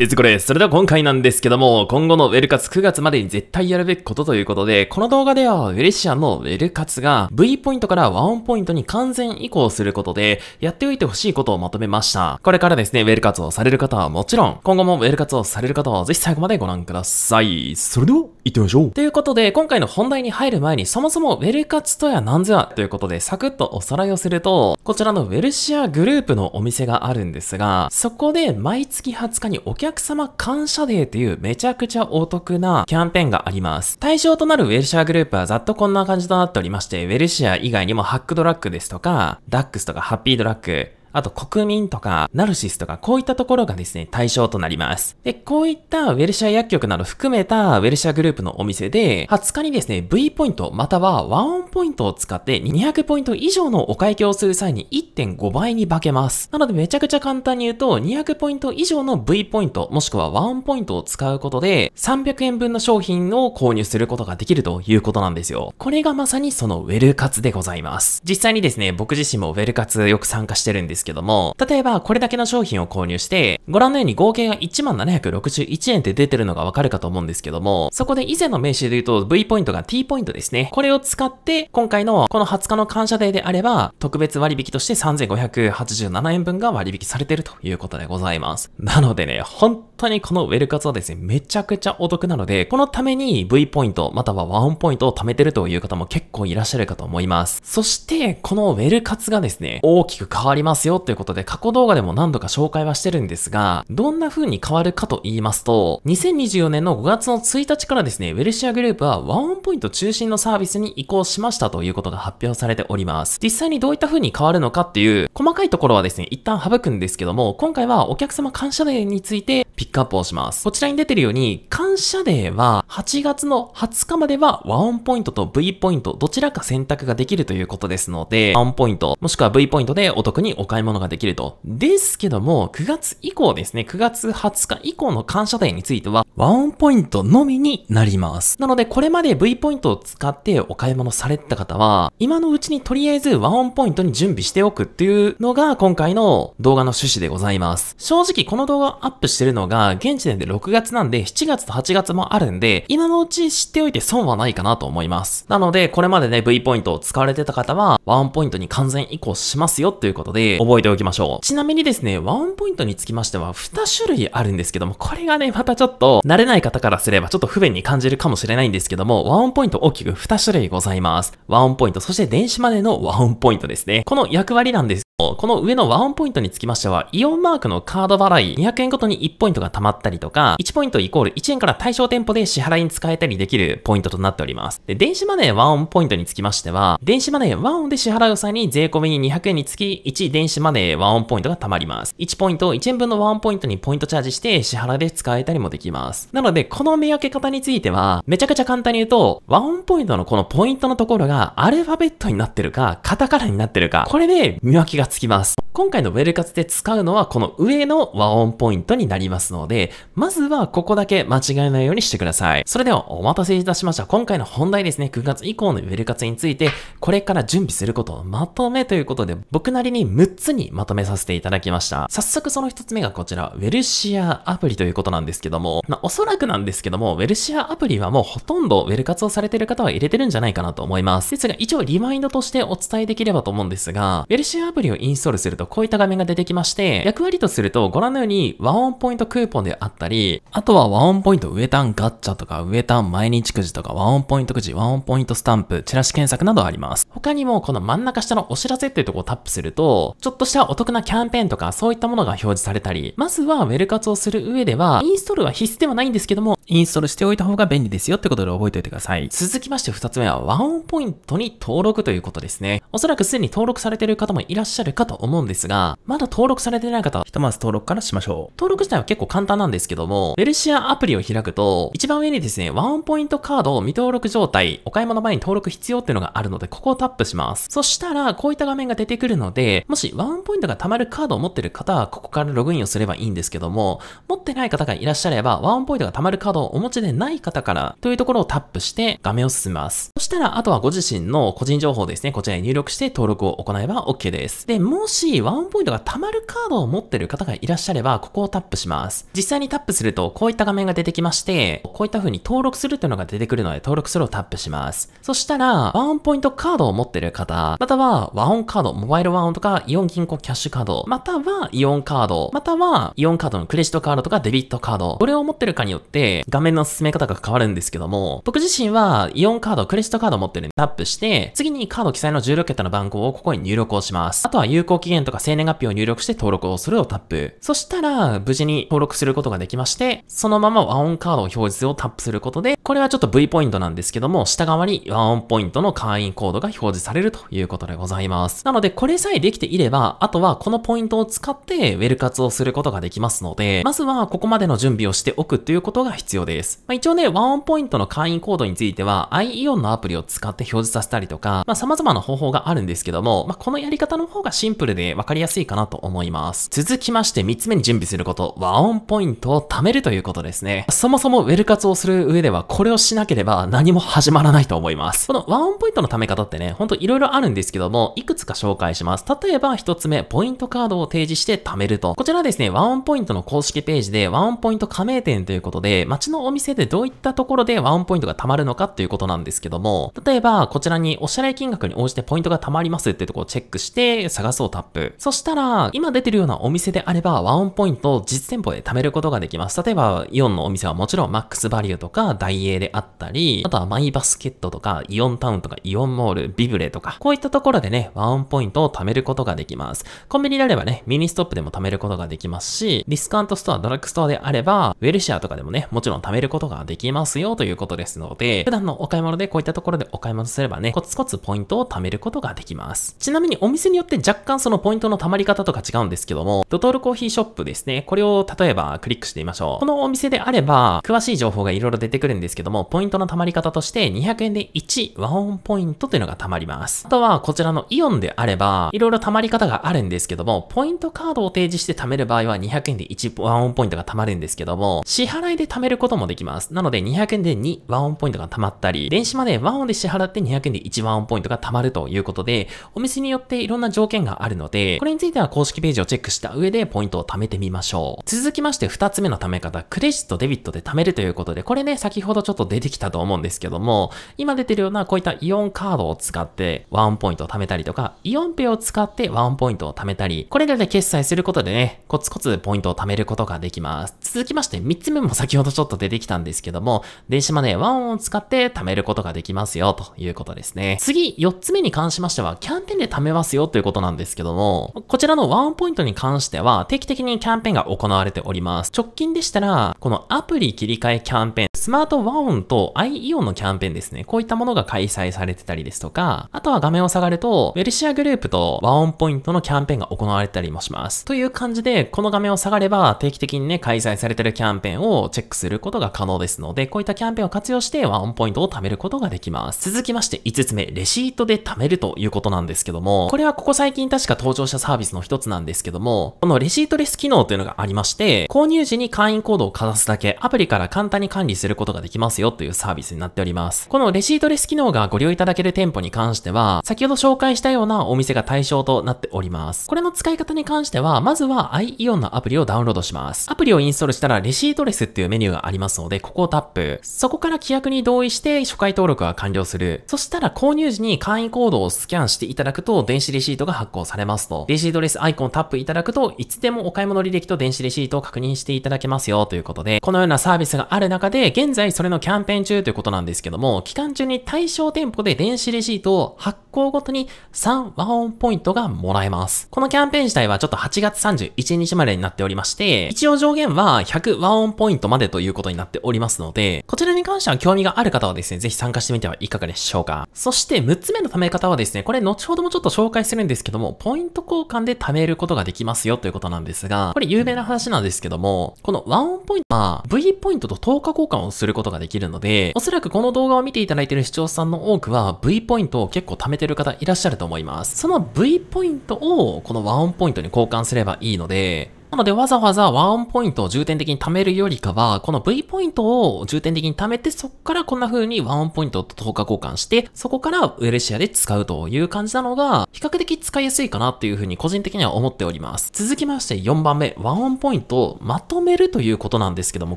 えずこれ、それでは今回なんですけども、今後のウェルカツ9月までに絶対やるべきことということで、この動画ではウェルシアンのウェルカツが V ポイントからワンポイントに完全移行することで、やっておいてほしいことをまとめました。これからですね、ウェルカツをされる方はもちろん、今後もウェルカツをされる方はぜひ最後までご覧ください。それでは行ってみましょうということで、今回の本題に入る前に、そもそもウェル活とやなんぞやということで、サクッとおさらいをすると、こちらのウェルシアグループのお店があるんですが、そこで毎月20日にお客様感謝デーというめちゃくちゃお得なキャンペーンがあります。対象となるウェルシアグループはざっとこんな感じとなっておりまして、ウェルシア以外にもハックドラッグですとか、ダックスとかハッピードラッグ、あと国民とかナルシスとかこういったところがですね、対象となります。で、こういったウェルシア薬局など含めたウェルシアグループのお店で、20日にですね、V ポイントまたはワンオンポイントを使って200ポイント以上のお会計をする際に1.5倍に化けます。なのでめちゃくちゃ簡単に言うと、200ポイント以上の V ポイントもしくはワンオンポイントを使うことで、300円分の商品を購入することができるということなんですよ。これがまさにそのウェルカツでございます。実際にですね、僕自身もウェルカツよく参加してるんですですけども、例えばこれだけの商品を購入して、ご覧のように合計が1761万円って出てるのがわかるかと思うんですけども、そこで以前の名刺で言うと V ポイントが T ポイントですね。これを使って、今回のこの20日の感謝デーであれば、特別割引として3587円分が割引されてるということでございます。なのでね、本当にこのウェルカ活はですね、めちゃくちゃお得なので、このために V ポイントまたはワンポイントを貯めてるという方も結構いらっしゃるかと思います。そして、このウェルカ活がですね、大きく変わりますよっていうことで過去動画でも何度か紹介はしてるんですが、どんな風に変わるかと言いますと、2024年の5月の1日からですね、ウェルシアグループはワンオンポイント中心のサービスに移行しましたということが発表されております。実際にどういった風に変わるのかっていう細かいところはですね、一旦省くんですけども、今回はお客様感謝デーについてピックアップをします。こちらに出てるように、感謝デーは8月の20日までは和音ポイントと V ポイントどちらか選択ができるということですので、ワンポイントもしくは V ポイントでお得にお買い買い物ができると。ですけども、9月以降ですね、9月20日以降の感謝デーについては、ワンポイントのみになります。なので、これまで V ポイントを使ってお買い物された方は、今のうちにとりあえずワンポイントに準備しておくっていうのが、今回の動画の趣旨でございます。正直、この動画をアップしてるのが、現時点で6月なんで、7月と8月もあるんで、今のうち知っておいて損はないかなと思います。なので、これまでね、V ポイントを使われてた方は、ワンポイントに完全移行しますよということで、覚えておきましょう。ちなみにですね、和ンポイントにつきましては2種類あるんですけども、これがね、またちょっと慣れない方からすればちょっと不便に感じるかもしれないんですけども、和ンポイント大きく2種類ございます。和ンポイント、そして電子マネーの和ンポイントですね。この役割なんですこの上の和音ポイントにつきましては、イオンマークのカード払い、200円ごとに1ポイントが貯まったりとか、1ポイントイコール1円から対象店舗で支払いに使えたりできるポイントとなっております。で、電子マネー和音ポイントにつきましては、電子マネー和音で支払う際に税込みに200円につき、1電子マネー和音ポイントが貯まります。1ポイント、1円分の和音ポイントにポイントチャージして支払いで使えたりもできます。なので、この見分け方については、めちゃくちゃ簡単に言うと、和音ポイントのこのポイントのところがアルファベットになってるか、カタカナになってるか、これで見分けがつきます。今回のウェル活で使うのはこの上の和音ポイントになりますので、まずはここだけ間違えないようにしてください。それではお待たせいたしました。今回の本題ですね、9月以降のウェル活について、これから準備することをまとめということで、僕なりに6つにまとめさせていただきました。早速その1つ目がこちら、ウェルシアアプリということなんですけども、まあ、おそらくなんですけども、ウェルシアアプリはもうほとんどウェル活をされてる方は入れてるんじゃないかなと思います。ですが、一応リマインドとしてお伝えできればと思うんですが、ウェルシアアプリをインストールするとこういった画面が出てきまして、役割とするとご覧のように和音ポイントクーポンであったり、あとは和音ポイント上端ガッチャとか上端毎日くじとか和音ポイントくじ、和音ポイントスタンプ、チラシ検索などあります。他にもこの真ん中下のお知らせっていうとこをタップすると、ちょっとしたお得なキャンペーンとかそういったものが表示されたり、まずはウェル活をする上では、インストールは必須ではないんですけども、インストールしておいた方が便利ですよってことで覚えておいてください。続きまして2つ目は、和音ポイントに登録ということですね。おそらくすでに登録されている方もいらっしゃるるかと思うんですが、まだ登録されてない方は、ひとまず登録からしましょう。登録自体は結構簡単なんですけども、ウェルシアアプリを開くと、一番上にですね、ワンポイントカードを未登録状態、お買い物前に登録必要っていうのがあるので、ここをタップします。そしたら、こういった画面が出てくるので、もしワンポイントが貯まるカードを持ってる方は、ここからログインをすればいいんですけども、持ってない方がいらっしゃれば、ワンポイントが貯まるカードをお持ちでない方からというところをタップして画面を進めます。そしたら、あとはご自身の個人情報ですね、こちらに入力して登録を行えば OK です。で、で、もしワンポイントが溜まるカードを持ってる方がいらっしゃれば、ここをタップします。実際にタップすると、こういった画面が出てきまして、こういった風に登録するというのが出てくるので、登録するをタップします。そしたら、ワンポイントカードを持ってる方、またはオンカード、モバイルワオンとか、イオン銀行キャッシュカード、またはイオンカード、またはイオンカードのクレジットカードとかデビットカード、どれを持ってるかによって、画面の進め方が変わるんですけども、僕自身はイオンカード、クレジットカードを持ってるんでタップして、次にカード記載の16桁の番号をここに入力をします。あととは有効期限とか生年月日を入力して登録をするをタップ。そしたら、無事に登録することができまして、そのまま和音カードを表示をタップすることで、これはちょっと V ポイントなんですけども、下側に和音ポイントの会員コードが表示されるということでございます。なので、これさえできていれば、あとはこのポイントを使ってウェル活をすることができますので、まずはここまでの準備をしておくということが必要です。まあ、一応ね、和音ポイントの会員コードについては、iEON のアプリを使って表示させたりとか、まあ、様々な方法があるんですけども、まあ、このやり方の方ががシンプルで分かりやすいかなと思います。続きまして3つ目に準備すること、和音ポイントを貯めるということですね。そもそもウェル活をする上ではこれをしなければ何も始まらないと思います。この和音ポイントの貯め方ってね、ほんと色々あるんですけども、いくつか紹介します。例えば1つ目、ポイントカードを提示して貯めると。こちらですね、和音ポイントの公式ページで和音ポイント加盟店ということで、街のお店でどういったところで和音ポイントが貯まるのかっていうことなんですけども、例えばこちらにお支払い金額に応じてポイントが貯まりますってとこをチェックして、探そうタップ。そしたら、今出てるようなお店であれば、ワンポイントを実店舗で貯めることができます。例えば、イオンのお店はもちろんマックスバリューとか、ダイエーであったり、あとはマイバスケットとか、イオンタウンとか、イオンモール、ビブレとか、こういったところでね、ワンポイントを貯めることができます。コンビニであればね、ミニストップでも貯めることができますし、ディスカウントストア、ドラッグストアであれば、ウェルシアとかでもね、もちろん貯めることができますよということですので、普段のお買い物でこういったところでお買い物すればね、コツコツポイントを貯めることができます。ちなみにお店によって若干そのポイントの溜まり方とか違うんですけども、ドトールコーヒーショップですね。これを例えばクリックしてみましょう。このお店であれば、詳しい情報が色々出てくるんですけども、ポイントの溜まり方として200円で1和音ポイントというのが溜まります。あとはこちらのイオンであれば、色々溜まり方があるんですけども、ポイントカードを提示して貯める場合は200円で1和音ポイントが溜まるんですけども、支払いで貯めることもできます。なので200円で2和音ポイントが溜まったり、電子マネー和音で支払って200円で1和音ポイントが溜まるということで、お店によっていろんな条件件があるので、これについては公式ページをチェックした上でポイントを貯めてみましょう。続きまして2つ目の貯め方、クレジット、デビットで貯めるということで、これね、先ほどちょっと出てきたと思うんですけども、今出てるようなこういったイオンカードを使ってワンポイントを貯めたりとか、イオンペを使ってワンポイントを貯めたり、これらで決済することでね、コツコツポイントを貯めることができます。続きまして3つ目も先ほどちょっと出てきたんですけども、電子マネーワンを使って貯めることができますよということですね。次、4つ目に関しましては、キャンペーンで貯めますよということなんなんですけども、こちらのワンポイントに関しては定期的にキャンペーンが行われております。直近でしたら、このアプリ切り替えキャンペーン、スマートワオンと i イオンのキャンペーンですね。こういったものが開催されてたりですとか、あとは画面を下がると、ウェルシアグループとワオンポイントのキャンペーンが行われたりもします。という感じで、この画面を下がれば定期的にね、開催されてるキャンペーンをチェックすることが可能ですので、こういったキャンペーンを活用してワオンポイントを貯めることができます。続きまして5つ目、レシートで貯めるということなんですけども、これはここ最近近確か登場したサービスの一つなんですけども、このレシートレス機能というのがありまして、購入時に会員コードをかざすだけ、アプリから簡単に管理することができますよというサービスになっております。このレシートレス機能がご利用いただける店舗に関しては、先ほど紹介したようなお店が対象となっております。これの使い方に関しては、まずは iEON のアプリをダウンロードします。アプリをインストールしたら、レシートレスっていうメニューがありますので、ここをタップ。そこから規約に同意して初回登録は完了する。そしたら購入時に会員コードをスキャンしていただくと、電子レシートが発発行されますと。レシートレスアイコンをタップいただくと、いつでもお買い物履歴と電子レシートを確認していただけますよということで、このようなサービスがある中で、現在それのキャンペーン中ということなんですけども、期間中に対象店舗で電子レシートを発行校ごとに3和音ポイントがもらえます。このキャンペーン自体はちょっと8月31日までになっておりまして、一応上限は100和音ポイントまでということになっておりますので、こちらに関しては興味がある方はですね、ぜひ参加してみてはいかがでしょうか。そして6つ目の貯め方はですね、これ後ほどもちょっと紹介するんですけども、ポイント交換で貯めることができますよということなんですが、これ有名な話なんですけども、この和音ポイントは V ポイントと10日交換をすることができるので、おそらくこの動画を見ていただいている視聴者さんの多くは V ポイントを結構貯めてる方いらっしゃると思います。その V ポイントをこの和音ポイントに交換すればいいので、なのでわざわざワンポイントを重点的に貯めるよりかは、この V ポイントを重点的に貯めて、そこからこんな風にワンポイントと投下交換して、そこからウエルシアで使うという感じなのが、比較的使いやすいかなという風に個人的には思っております。続きまして4番目、ワンポイントをまとめるということなんですけども、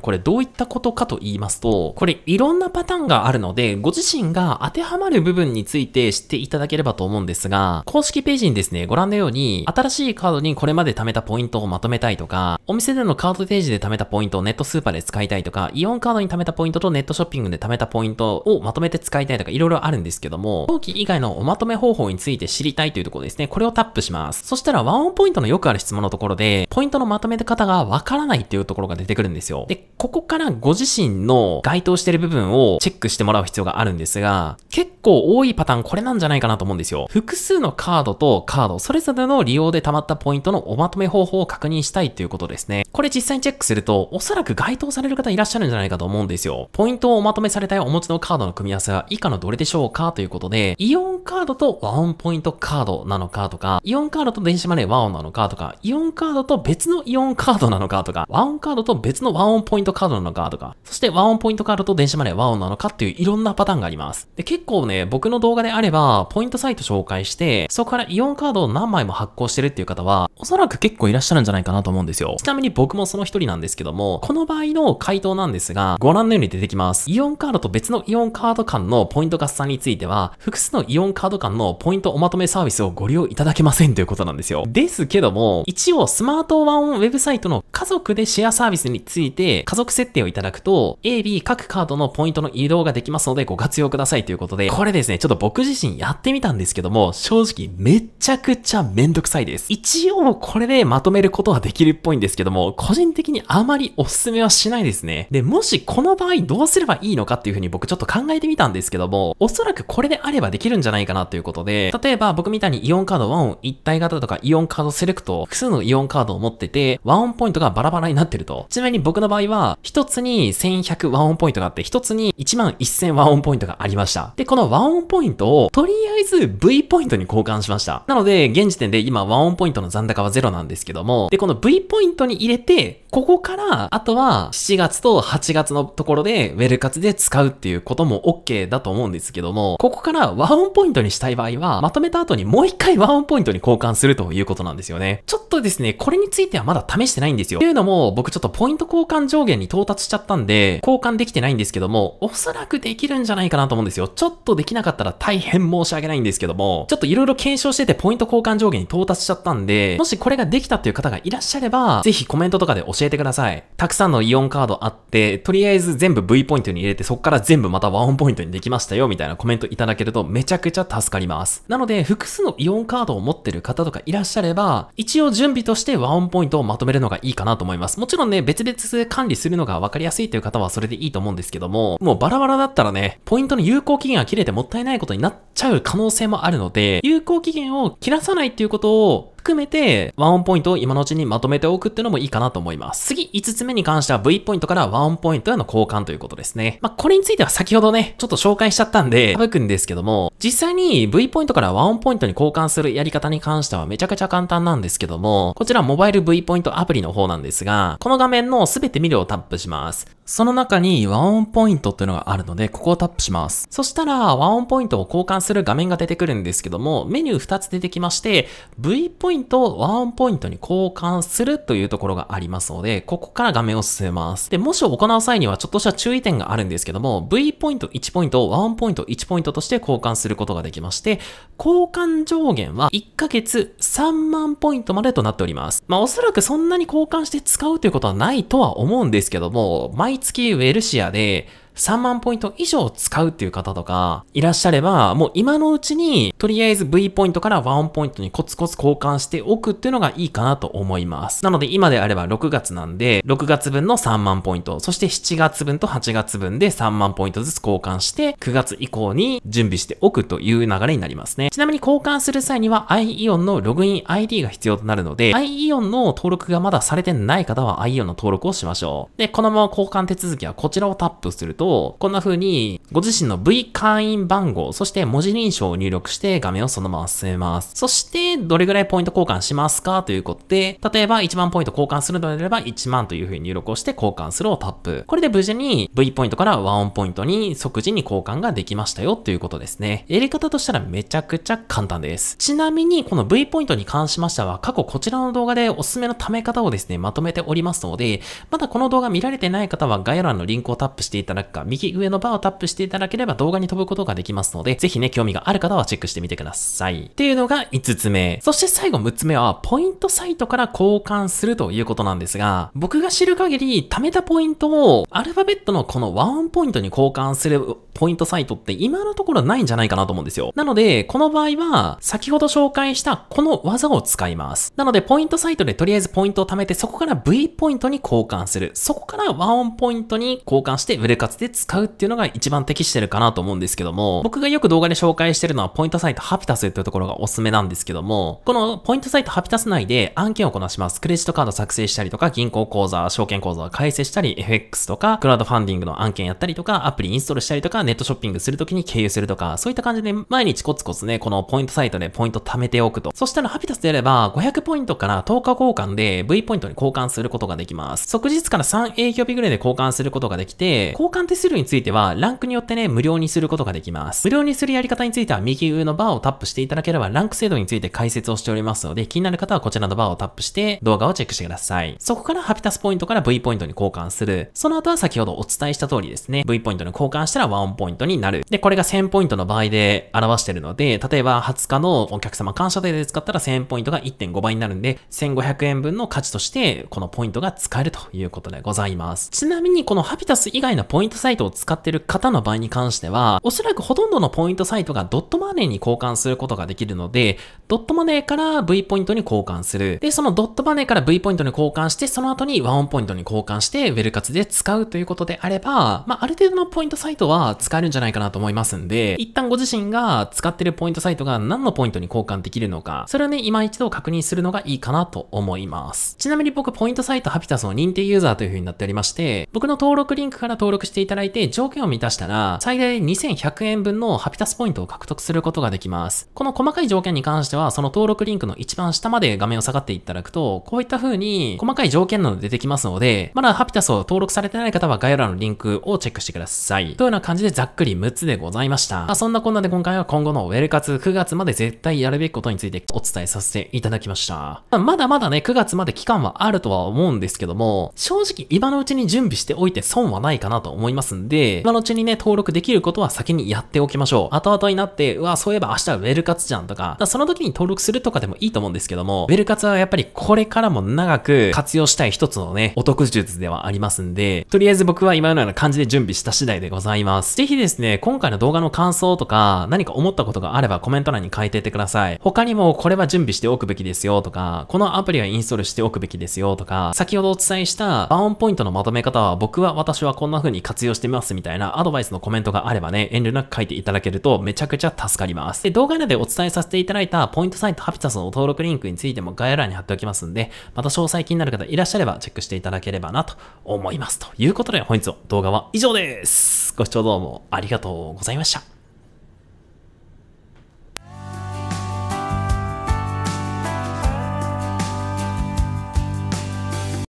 これどういったことかと言いますと、これいろんなパターンがあるので、ご自身が当てはまる部分について知っていただければと思うんですが、公式ページにですね、ご覧のように、新しいカードにこれまで貯めたポイントをまとめたいとか、お店でのカード提示で貯めたポイントをネットスーパーで使いたいとか、イオンカードに貯めたポイントとネットショッピングで貯めたポイントをまとめて使いたいとか、いろいろあるんですけども、登記以外のおまとめ方法について知りたいというところですね。これをタップします。そしたら、ワンオンポイントのよくある質問のところで、ポイントのまとめ方がわからないっていうところが出てくるんですよ。で、ここからご自身の該当してる部分をチェックしてもらう必要があるんですが、結構多いパターンこれなんじゃないかなと思うんですよ。複数のカードとカード、それぞれの利用で溜まったポイントのおまとめ方法を確認したいということですね。これ実際にチェックすると、おそらく該当される方いらっしゃるんじゃないかと思うんですよ。ポイントをおまとめされたいお持ちのカードの組み合わせは以下のどれでしょうかということで、イオンカードと和音ポイントカードなのかとか、イオンカードと電子マネー和音なのかとか、イオンカードと別のイオンカードなのかとか、和音カードと別の和音ポイントトカードなのかとか、そして和音ポイントカードと電子マネー和音なのかっていういろんなパターンがあります。で、結構ね、僕の動画であれば、ポイントサイト紹介して、そこからイオンカードを何枚も発行してるっていう方は、おそらく結構いらっしゃるんじゃないかなと思うんですよ。ちなみに僕もその一人なんですけども、この場合の回答なんですが、ご覧のように出てきます。イオンカードと別のイオンカード間のポイント合算については、複数のイオンカード間のポイントおまとめサービスをご利用いただけませんということなんですよ。ですけども、一応スマートワンウェブサイトの家族でシェアサービスについて、家族属設定をいただくと、A、B 各カードのポイントの移動ができますのでご活用くださいということで、これですね、ちょっと僕自身やってみたんですけども、正直めちゃくちゃめんどくさいです。一応これでまとめることはできるっぽいんですけども、個人的にあまりおすすめはしないですね。で、もしこの場合どうすればいいのかっていうふうに僕ちょっと考えてみたんですけども、おそらくこれであればできるんじゃないかなということで、例えば僕みたいにイオンカード1オン一体型とかイオンカードセレクト、複数のイオンカードを持ってて、オンポイントがバラバラになってると。ちなみに僕の場合は、一つに1100ワンオンポイントがあって、一つに11000ワンオンポイントがありました。で、このワンオンポイントを、とりあえず V ポイントに交換しました。なので、現時点で今ワンオンポイントの残高はゼロなんですけども、で、この V ポイントに入れて、ここから、あとは7月と8月のところで、ウェルツで使うっていうことも OK だと思うんですけども、ここからワンオンポイントにしたい場合は、まとめた後にもう一回ワンオンポイントに交換するということなんですよね。ちょっとですね、これについてはまだ試してないんですよ。というのも、僕ちょっとポイント交換上限限に到達しちゃったんで、交換できてないんですけども、おそらくできるんじゃないかなと思うんですよ。ちょっとできなかったら大変申し訳ないんですけども、ちょっと色々検証しててポイント交換上限に到達しちゃったんで、もしこれができたっていう方がいらっしゃれば、ぜひコメントとかで教えてください。たくさんのイオンカードあって、とりあえず全部 V ポイントに入れて、そっから全部またワンオンポイントにできましたよ、みたいなコメントいただけるとめちゃくちゃ助かります。なので、複数のイオンカードを持ってる方とかいらっしゃれば、一応準備としてワンオンポイントをまとめるのがいいかなと思います。もちろんね、別々管理するのが分かりやすいという方はそれでいいと思うんですけども、もうバラバラだったらね、ポイントの有効期限が切れてもったいないことになっちゃう可能性もあるので、有効期限を切らさないっていうことを含めて、ワンオンポイントを今のうちにまとめておくっていうのもいいかなと思います。次、5つ目に関しては V ポイントからワンオンポイントへの交換ということですね。まあ、これについては先ほどね、ちょっと紹介しちゃったんで、省くんですけども、実際に V ポイントからワンオンポイントに交換するやり方に関してはめちゃくちゃ簡単なんですけども、こちらモバイル V ポイントアプリの方なんですが、この画面のすべて見るをタップします。その中にワンオンポイントっていうのがあるので、ここをタップします。そしたら、ワンオンポイントを交換する画面が出てくるんですけども、メニュー2つ出てきまして、V ポイントをワンオンポイントに交換するというところがありますので、ここから画面を進めます。で、もし行う際にはちょっとした注意点があるんですけども、V ポイント1ポイントをワンオンポイント1ポイントとして交換することができまして、交換上限は1ヶ月3万ポイントまでとなっております。まあ、おそらくそんなに交換して使うということはないとは思うんですけども、毎毎月ウェルシアで3万ポイント以上使うっていう方とかいらっしゃれば、もう今のうちにとりあえず V ポイントからワンポイントにコツコツ交換しておくっていうのがいいかなと思います。なので今であれば6月なんで、6月分の3万ポイント、そして7月分と8月分で3万ポイントずつ交換して、9月以降に準備しておくという流れになりますね。ちなみに交換する際には i イオンのログイン ID が必要となるので、i イオンの登録がまだされてない方は i イオンの登録をしましょう。で、このまま交換手続きはこちらをタップすると、と、こんな風にご自身の V 会員番号、そして文字認証を入力して画面をそのまま進めます。そして、どれぐらいポイント交換しますかということで、例えば1万ポイント交換するのであれば1万という風に入力をして交換するをタップ。これで無事に V ポイントからワンオンポイントに即時に交換ができましたよということですね。やり方としたらめちゃくちゃ簡単です。ちなみに、この V ポイントに関しましては、過去こちらの動画でおすすめのため方をですね、まとめておりますので、まだこの動画見られてない方は概要欄のリンクをタップしていただくか、右上のバーをタップしていただければ動画に飛ぶことができますので、ぜひね、興味がある方はチェックしてみてください。っていうのが5つ目。そして最後6つ目は、ポイントサイトから交換するということなんですが、僕が知る限り、貯めたポイントを、アルファベットのこの和音ポイントに交換するポイントサイトって今のところないんじゃないかなと思うんですよ。なので、この場合は、先ほど紹介したこの技を使います。なので、ポイントサイトでとりあえずポイントを貯めて、そこから V ポイントに交換する。そこから和音ポイントに交換して、ウレカツで使うっていうのが一番適してるかなと思うんですけども、僕がよく動画で紹介してるのはポイントサイトハピタスっていうところがおすすめなんですけども、このポイントサイトハピタス内で案件をこなします。クレジットカード作成したりとか、銀行口座、証券口座を開設したり、FX とか、クラウドファンディングの案件やったりとか、アプリインストールしたりとか、ネットショッピングするときに経由するとか、そういった感じで毎日コツコツね、このポイントサイトでポイント貯めておくと。そしたらハピタスであれば、500ポイントから10日交換で V ポイントに交換することができます。即日から3営業日ぐらいで交換することができて、交換って手数料については、ランクによってね、無料にすることができます。無料にするやり方については、右上のバーをタップしていただければ、ランク制度について解説をしておりますので、気になる方はこちらのバーをタップして、動画をチェックしてください。そこからハピタスポイントから V ポイントに交換する。その後は先ほどお伝えした通りですね、V ポイントに交換したらワンポイントになる。で、これが1000ポイントの場合で表してるので、例えば20日のお客様感謝デーで使ったら1000ポイントが1.5倍になるんで、1500円分の価値として、このポイントが使えるということでございます。ちなみに、このハピタス以外のポイントサイトを使ってる方の場合に関しては、おそらくほとんどのポイントサイトがドットマネーに交換することができるので、ドットマネーから V ポイントに交換する。で、そのドットマネーから V ポイントに交換して、その後にワンポイントに交換して、ウェルツで使うということであれば、まあ、ある程度のポイントサイトは使えるんじゃないかなと思いますんで、一旦ご自身が使ってるポイントサイトが何のポイントに交換できるのか、それをね、今一度確認するのがいいかなと思います。ちなみに僕、ポイントサイトハピタスの認定ユーザーという風になっておりまして、僕の登録リンクから登録していただいて、条件を満たしたら、最大2100円分のハピタスポイントを獲得することができます。この細かい条件に関しては、は、その登録リンクの一番下まで画面を下がっていただくと、こういった風に細かい条件など出てきますので、まだハピタスを登録されてない方は概要欄のリンクをチェックしてください。というような感じでざっくり6つでございました。まあ、そんなこんなで今回は今後のウェル活9月まで絶対やるべきことについてお伝えさせていただきました。まだまだね、9月まで期間はあるとは思うんですけども、正直今のうちに準備しておいて損はないかなと思いますんで、今のうちにね、登録できることは先にやっておきましょう。後々になって、うわ、そういえば明日はウェルカ活じゃんとか、かその時時に登録するとかでもいいと思うんですけども、ウェル活はやっぱりこれからも長く活用したい一つのね、お得術ではありますんで、とりあえず僕は今のような感じで準備した次第でございます。ぜひですね、今回の動画の感想とか、何か思ったことがあればコメント欄に書いていってください。他にもこれは準備しておくべきですよとか、このアプリはインストールしておくべきですよとか、先ほどお伝えしたバオンポイントのまとめ方は僕は私はこんな風に活用してますみたいなアドバイスのコメントがあればね、遠慮なく書いていただけるとめちゃくちゃ助かります。で、動画内でお伝えさせていただいたポイントサイトハピタスの登録リンクについても概要欄に貼っておきますんで、また詳細気になる方いらっしゃればチェックしていただければなと思います。ということで本日の動画は以上です。ご視聴どうもありがとうございました。